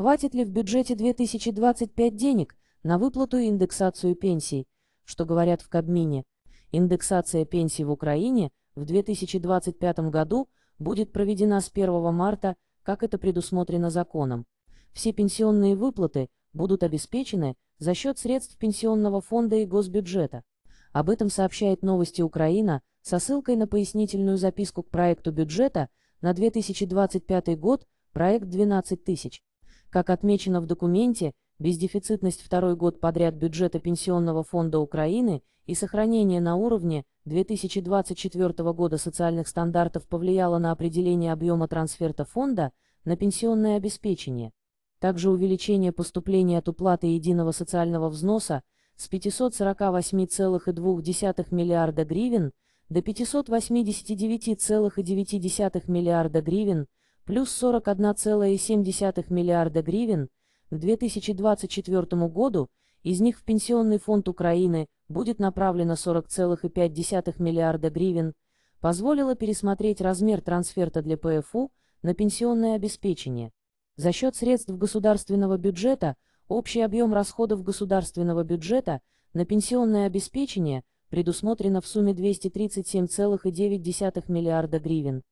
Хватит ли в бюджете 2025 денег на выплату и индексацию пенсий, что говорят в Кабмине? Индексация пенсий в Украине в 2025 году будет проведена с 1 марта, как это предусмотрено законом. Все пенсионные выплаты будут обеспечены за счет средств пенсионного фонда и госбюджета. Об этом сообщает «Новости Украина» со ссылкой на пояснительную записку к проекту бюджета на 2025 год, проект 12 тысяч. Как отмечено в документе, бездефицитность второй год подряд бюджета Пенсионного фонда Украины и сохранение на уровне 2024 года социальных стандартов повлияло на определение объема трансферта фонда на пенсионное обеспечение. Также увеличение поступлений от уплаты единого социального взноса с 548,2 миллиарда гривен до 589,9 миллиарда гривен – плюс 41,7 миллиарда гривен к 2024 году, из них в Пенсионный фонд Украины будет направлено 40,5 миллиарда гривен, позволило пересмотреть размер трансферта для ПФУ на пенсионное обеспечение. За счет средств государственного бюджета общий объем расходов государственного бюджета на пенсионное обеспечение предусмотрено в сумме 237,9 миллиарда гривен.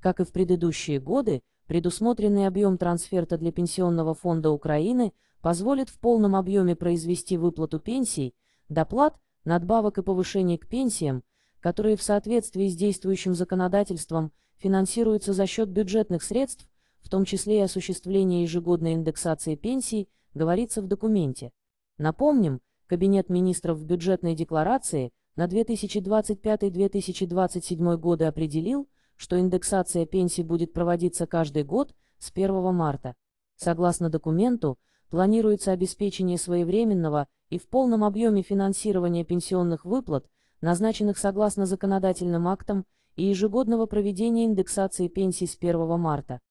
Как и в предыдущие годы, предусмотренный объем трансферта для Пенсионного фонда Украины позволит в полном объеме произвести выплату пенсий, доплат, надбавок и повышений к пенсиям, которые в соответствии с действующим законодательством финансируются за счет бюджетных средств, в том числе и осуществление ежегодной индексации пенсий, говорится в документе. Напомним, Кабинет министров в бюджетной декларации на 2025-2027 годы определил, что индексация пенсий будет проводиться каждый год с 1 марта. Согласно документу, планируется обеспечение своевременного и в полном объеме финансирования пенсионных выплат, назначенных согласно законодательным актам, и ежегодного проведения индексации пенсий с 1 марта.